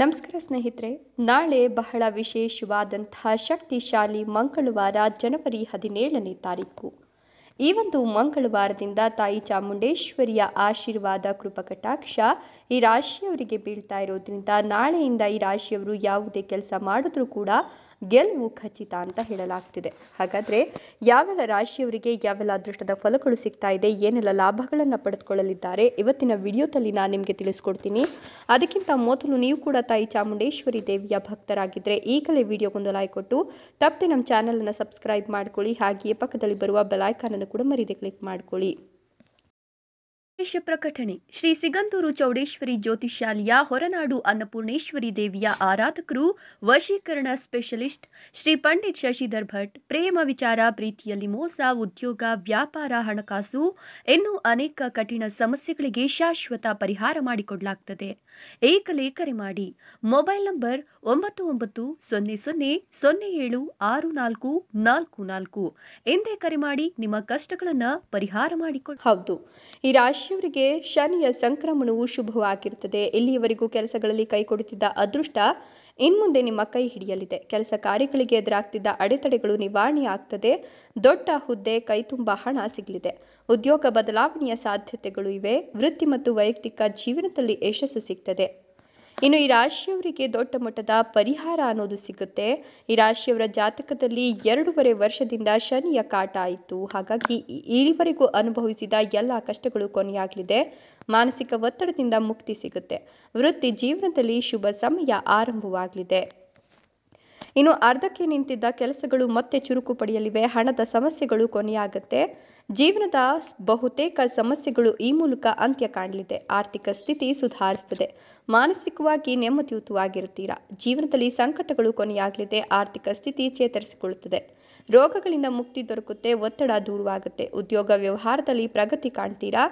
ನಮಸ್ಕಾರ ಸ್ನೇಹಿತರೆ ನಾಳೆ ಬಹಳ ವಿಶೇಷವಾದಂತಹ ಶಕ್ತಿಶಾಲಿ ಮಂಗಳವಾರ ಜನವರಿ ಹದಿನೇಳನೇ ತಾರೀಕು ಈ ಒಂದು ಮಂಗಳವಾರದಿಂದ ತಾಯಿ ಚಾಮುಂಡೇಶ್ವರಿಯ ಆಶೀರ್ವಾದ ಕೃಪಕಟಾಕ್ಷ ಈ ರಾಶಿಯವರಿಗೆ ಬೀಳ್ತಾ ಇರೋದ್ರಿಂದ ನಾಳೆಯಿಂದ ಈ ರಾಶಿಯವರು ಯಾವುದೇ ಕೆಲಸ ಮಾಡಿದ್ರೂ ಕೂಡ ಗೆಲುವು ಖಚಿತ ಅಂತ ಹೇಳಲಾಗ್ತಿದೆ ಹಾಗಾದರೆ ಯಾವೆಲ್ಲ ರಾಶಿಯವರಿಗೆ ಯಾವೆಲ್ಲ ಅದೃಷ್ಟದ ಫಲಗಳು ಸಿಗ್ತಾ ಇದೆ ಏನೆಲ್ಲ ಲಾಭಗಳನ್ನು ಪಡೆದುಕೊಳ್ಳಲಿದ್ದಾರೆ ಇವತ್ತಿನ ವಿಡಿಯೋದಲ್ಲಿ ನಾನು ನಿಮಗೆ ತಿಳಿಸ್ಕೊಡ್ತೀನಿ ಅದಕ್ಕಿಂತ ಮೊದಲು ನೀವು ಕೂಡ ತಾಯಿ ಚಾಮುಂಡೇಶ್ವರಿ ದೇವಿಯ ಭಕ್ತರಾಗಿದ್ದರೆ ಈಗಲೇ ವಿಡಿಯೋಗೊಂದು ಲೈಕ್ ಕೊಟ್ಟು ತಪ್ಪದೆ ನಮ್ಮ ಚಾನಲನ್ನು ಸಬ್ಸ್ಕ್ರೈಬ್ ಮಾಡಿಕೊಳ್ಳಿ ಹಾಗೆಯೇ ಪಕ್ಕದಲ್ಲಿ ಬರುವ ಬೆಲಾಯ್ಕಾನನ್ನು ಕೂಡ ಮರೀದೆ ಕ್ಲಿಕ್ ಮಾಡಿಕೊಳ್ಳಿ ವಿಶೇಷ ಪ್ರಕಟಣೆ ಶ್ರೀ ಸಿಗಂದೂರು ಚೌಡೇಶ್ವರಿ ಶಾಲೆಯ ಹೊರನಾಡು ಅನ್ನಪೂರ್ಣೇಶ್ವರಿ ದೇವಿಯ ಆರಾಧಕರು ವಶೀಕರಣ ಸ್ಪೆಷಲಿಸ್ಟ್ ಶ್ರೀ ಪಂಡಿತ್ ಶಶಿಧರ್ ಭಟ್ ಪ್ರೇಮ ವಿಚಾರ ಪ್ರೀತಿಯಲ್ಲಿ ಮೋಸ ಉದ್ಯೋಗ ವ್ಯಾಪಾರ ಹಣಕಾಸು ಇನ್ನೂ ಅನೇಕ ಕಠಿಣ ಸಮಸ್ಯೆಗಳಿಗೆ ಶಾಶ್ವತ ಪರಿಹಾರ ಮಾಡಿಕೊಡಲಾಗುತ್ತದೆ ಏಕಲೇ ಕರೆ ಮಾಡಿ ಮೊಬೈಲ್ ನಂಬರ್ ಒಂಬತ್ತು ಒಂಬತ್ತು ಸೊನ್ನೆ ಸೊನ್ನೆ ಸೊನ್ನೆ ಏಳು ಆರು ನಾಲ್ಕು ನಾಲ್ಕು ನಾಲ್ಕು ಎಂದೇ ಕರೆ ಮಾಡಿ ನಿಮ್ಮ ಕಷ್ಟಗಳನ್ನು ಪರಿಹಾರ ಮಾಡಿಕೊಳ್ಳಿ ಹೌದು ಈ ರಾಶಿ ರಾಶಿಯವರಿಗೆ ಶನಿಯ ಸಂಕ್ರಮಣವು ಶುಭವಾಗಿರುತ್ತದೆ ಇಲ್ಲಿಯವರೆಗೂ ಕೆಲಸಗಳಲ್ಲಿ ಕೈಕೊಡುತ್ತಿದ್ದ ಅದೃಷ್ಟ ಇನ್ಮುಂದೆ ನಿಮ್ಮ ಕೈ ಹಿಡಿಯಲಿದೆ ಕೆಲಸ ಕಾರ್ಯಗಳಿಗೆ ಎದುರಾಗ್ತಿದ್ದ ಅಡೆತಡೆಗಳು ನಿವಾರಣೆ ಆಗ್ತದೆ ದೊಡ್ಡ ಹುದ್ದೆ ಕೈ ತುಂಬ ಹಣ ಸಿಗಲಿದೆ ಉದ್ಯೋಗ ಬದಲಾವಣೆಯ ಸಾಧ್ಯತೆಗಳು ಇವೆ ವೃತ್ತಿ ಮತ್ತು ವೈಯಕ್ತಿಕ ಜೀವನದಲ್ಲಿ ಯಶಸ್ಸು ಸಿಗ್ತದೆ ಇನ್ನು ಈ ರಾಶಿಯವರಿಗೆ ದೊಡ್ಡ ಮಟ್ಟದ ಪರಿಹಾರ ಅನ್ನೋದು ಸಿಗುತ್ತೆ ಈ ರಾಶಿಯವರ ಜಾತಕದಲ್ಲಿ ಎರಡೂವರೆ ವರ್ಷದಿಂದ ಶನಿಯ ಕಾಟ ಆಯಿತು ಹಾಗಾಗಿ ಇಲ್ಲಿವರೆಗೂ ಅನುಭವಿಸಿದ ಎಲ್ಲ ಕಷ್ಟಗಳು ಕೊನೆಯಾಗಲಿದೆ ಮಾನಸಿಕ ಒತ್ತಡದಿಂದ ಮುಕ್ತಿ ಸಿಗುತ್ತೆ ವೃತ್ತಿ ಜೀವನದಲ್ಲಿ ಶುಭ ಸಮಯ ಆರಂಭವಾಗಲಿದೆ ಇನ್ನು ಅರ್ಧಕ್ಕೆ ನಿಂತಿದ್ದ ಕೆಲಸಗಳು ಮತ್ತೆ ಚುರುಕು ಪಡೆಯಲಿವೆ ಹಣದ ಸಮಸ್ಯೆಗಳು ಕೊನೆಯಾಗುತ್ತೆ ಜೀವನದ ಬಹುತೇಕ ಸಮಸ್ಯೆಗಳು ಈ ಮೂಲಕ ಅಂತ್ಯ ಕಾಣಲಿದೆ ಆರ್ಥಿಕ ಸ್ಥಿತಿ ಸುಧಾರಿಸುತ್ತದೆ ಮಾನಸಿಕವಾಗಿ ನೆಮ್ಮದಿಯುತವಾಗಿರುತ್ತೀರಾ ಜೀವನದಲ್ಲಿ ಸಂಕಟಗಳು ಕೊನೆಯಾಗಲಿದೆ ಆರ್ಥಿಕ ಸ್ಥಿತಿ ಚೇತರಿಸಿಕೊಳ್ಳುತ್ತದೆ ರೋಗಗಳಿಂದ ಮುಕ್ತಿ ದೊರಕುತ್ತೆ ಒತ್ತಡ ದೂರವಾಗುತ್ತೆ ಉದ್ಯೋಗ ವ್ಯವಹಾರದಲ್ಲಿ ಪ್ರಗತಿ ಕಾಣ್ತೀರಾ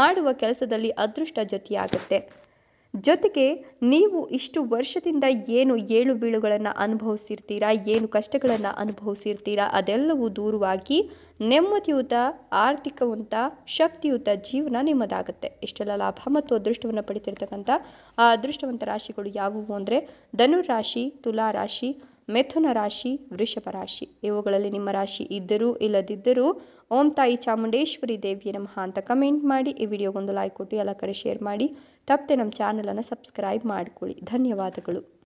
ಮಾಡುವ ಕೆಲಸದಲ್ಲಿ ಅದೃಷ್ಟ ಜೊತೆಯಾಗುತ್ತೆ ಜೊತೆಗೆ ನೀವು ಇಷ್ಟು ವರ್ಷದಿಂದ ಏನು ಏಳು ಬೀಳುಗಳನ್ನು ಅನುಭವಿಸಿರ್ತೀರಾ ಏನು ಕಷ್ಟಗಳನ್ನು ಅನುಭವಿಸಿರ್ತೀರಾ ಅದೆಲ್ಲವೂ ದೂರವಾಗಿ ನೆಮ್ಮದಿಯುತ ಆರ್ಥಿಕವಂತ ಶಕ್ತಿಯುತ ಜೀವನ ನಿಮ್ಮದಾಗುತ್ತೆ ಇಷ್ಟೆಲ್ಲ ಲಾಭ ಮತ್ತು ಅದೃಷ್ಟವನ್ನು ಪಡಿತಿರ್ತಕ್ಕಂಥ ಆ ಅದೃಷ್ಟವಂತ ರಾಶಿಗಳು ಯಾವುವು ಅಂದರೆ ಧನುರಾಶಿ ತುಲಾರಾಶಿ ಮಿಥುನ ರಾಶಿ ವೃಷಭ ರಾಶಿ ಇವುಗಳಲ್ಲಿ ನಿಮ್ಮ ರಾಶಿ ಇದ್ದರೂ ಇಲ್ಲದಿದ್ದರೂ ಓಂ ತಾಯಿ ಚಾಮುಂಡೇಶ್ವರಿ ದೇವಿಯ ನಮಃ ಅಂತ ಕಮೆಂಟ್ ಮಾಡಿ ಈ ವಿಡಿಯೋಗೊಂದು ಲೈಕ್ ಕೊಟ್ಟು ಎಲ್ಲ ಕಡೆ ಶೇರ್ ಮಾಡಿ ತಪ್ಪದೆ ನಮ್ಮ ಚಾನಲನ್ನು ಸಬ್ಸ್ಕ್ರೈಬ್ ಮಾಡಿಕೊಳ್ಳಿ ಧನ್ಯವಾದಗಳು